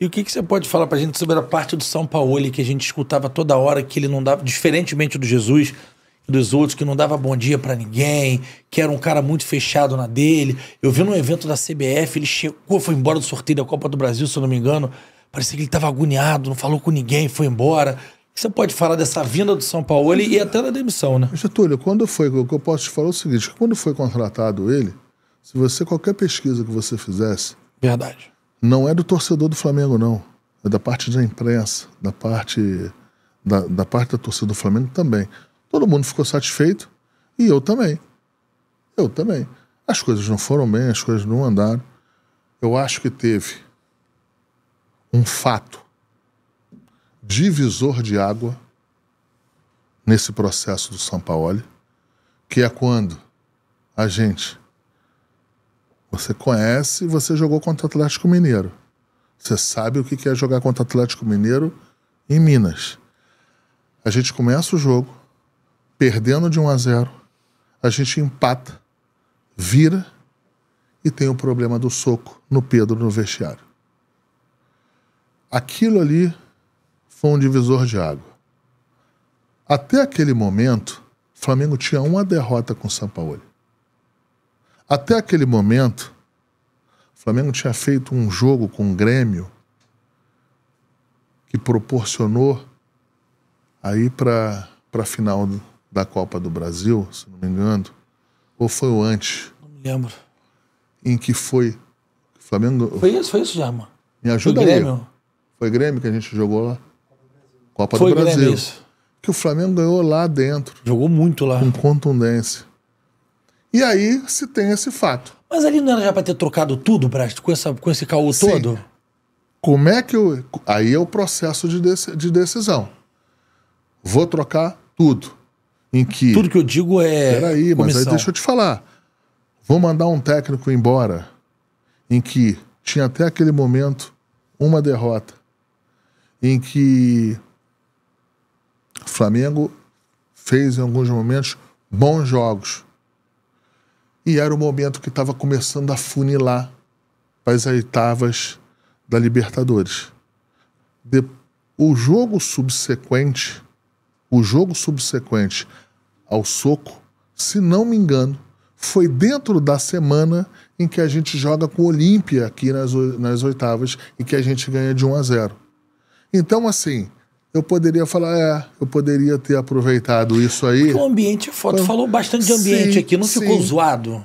E o que, que você pode falar para a gente sobre a parte do São Paulo que a gente escutava toda hora que ele não dava, diferentemente do Jesus e dos outros, que não dava bom dia para ninguém, que era um cara muito fechado na dele. Eu vi num evento da CBF, ele chegou, foi embora do sorteio da Copa do Brasil, se eu não me engano. Parecia que ele estava agoniado, não falou com ninguém, foi embora. Você pode falar dessa vinda do São Paulo e até da demissão, né? Getúlio, quando foi, o que eu posso te falar é o seguinte, quando foi contratado ele, se você, qualquer pesquisa que você fizesse... Verdade não é do torcedor do Flamengo, não. É da parte da imprensa, da parte da, da parte da torcida do Flamengo também. Todo mundo ficou satisfeito e eu também. Eu também. As coisas não foram bem, as coisas não andaram. Eu acho que teve um fato divisor de água nesse processo do São Paulo, que é quando a gente você conhece, você jogou contra o Atlético Mineiro. Você sabe o que é jogar contra o Atlético Mineiro em Minas. A gente começa o jogo perdendo de 1 a 0, a gente empata, vira e tem o problema do soco no Pedro no vestiário. Aquilo ali foi um divisor de água. Até aquele momento, o Flamengo tinha uma derrota com o São Paulo. Até aquele momento, o Flamengo tinha feito um jogo com o Grêmio que proporcionou aí para a final da Copa do Brasil, se não me engano, ou foi o antes? Não me lembro. Em que foi Flamengo. Foi isso, foi isso, Jarma. Me ajuda foi Grêmio. Foi Grêmio que a gente jogou lá. Copa foi do Brasil. Grêmio, isso. Que o Flamengo ganhou lá dentro. Jogou muito lá. Com contundência. E aí se tem esse fato. Mas ali não era já para ter trocado tudo, Brás, com, essa, com esse caô Sim. todo? Como é que eu. Aí é o processo de, de decisão. Vou trocar tudo. Em que. Tudo que eu digo é. Peraí, comissão. mas aí deixa eu te falar. Vou mandar um técnico embora em que tinha até aquele momento uma derrota, em que o Flamengo fez em alguns momentos bons jogos e era o momento que estava começando a funilar para as oitavas da Libertadores. De, o jogo subsequente, o jogo subsequente ao soco, se não me engano, foi dentro da semana em que a gente joga com o Olímpia aqui nas, nas oitavas e que a gente ganha de 1 a 0. Então, assim, eu poderia falar, é, eu poderia ter aproveitado isso aí. Porque o ambiente a é foto então, falou bastante de ambiente sim, aqui, não sim. ficou zoado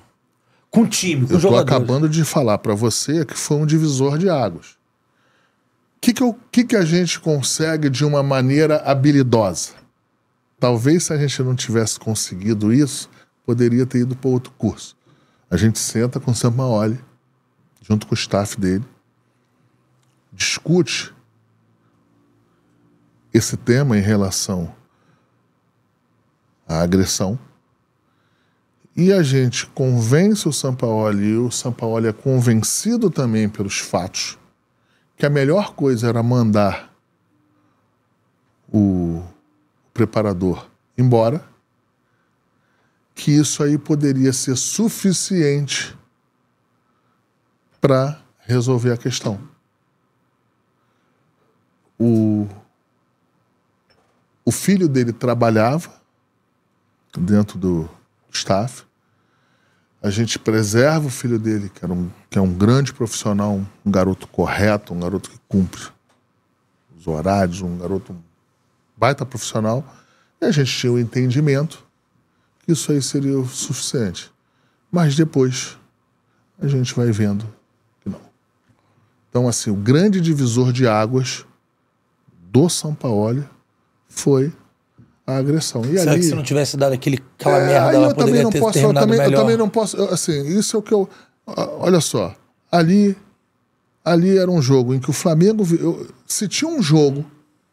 com o time, com o jogador. Eu tô acabando de falar para você que foi um divisor de águas. O que que, que que a gente consegue de uma maneira habilidosa? Talvez se a gente não tivesse conseguido isso, poderia ter ido para outro curso. A gente senta com o Samaoli, junto com o staff dele, discute esse tema em relação à agressão. E a gente convence o Sampaoli, e o Sampaoli é convencido também pelos fatos, que a melhor coisa era mandar o preparador embora, que isso aí poderia ser suficiente para resolver a questão. O o filho dele trabalhava dentro do staff. A gente preserva o filho dele, que, era um, que é um grande profissional, um, garoto correto, um garoto que cumpre os horários, um garoto baita profissional. E a gente tinha o um entendimento que isso aí seria o suficiente. Mas depois a gente vai vendo que não. Então, assim, o grande divisor de águas do São Paulo foi a agressão. E Será ali, que se não tivesse dado aquele, aquela é, merda, ela eu poderia também não posso, eu também, melhor. eu também não posso... assim, isso é o que eu... Olha só, ali, ali era um jogo em que o Flamengo... Eu, se tinha um jogo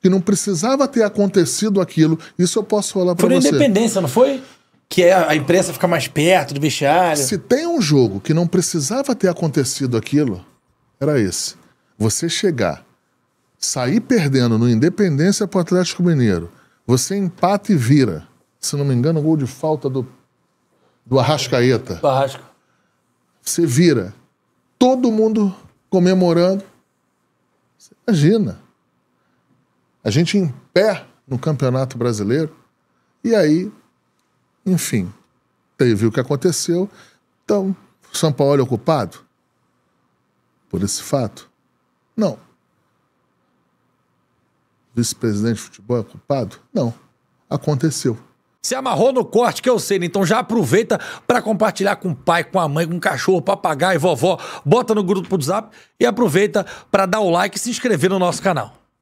que não precisava ter acontecido aquilo, isso eu posso falar para você. Foi independência, não foi? Que é a imprensa fica mais perto do vestiário. Se tem um jogo que não precisava ter acontecido aquilo, era esse. Você chegar sair perdendo no Independência para o Atlético Mineiro, você empata e vira. Se não me engano, gol de falta do, do Arrascaeta. Do Arrasca. Você vira. Todo mundo comemorando. Você imagina. A gente em pé no Campeonato Brasileiro. E aí, enfim, teve o que aconteceu. Então, São Paulo é ocupado por esse fato? Não vice-presidente de futebol é culpado? Não. Aconteceu. Se amarrou no corte, que eu sei, né? Então já aproveita para compartilhar com o pai, com a mãe, com o cachorro, papagaio, vovó. Bota no grupo do WhatsApp e aproveita para dar o like e se inscrever no nosso canal.